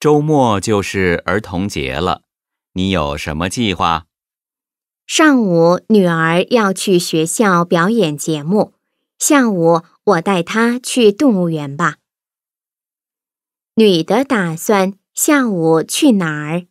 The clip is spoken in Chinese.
周末就是儿童节了，你有什么计划？上午女儿要去学校表演节目，下午我带她去动物园吧。女的打算下午去哪儿？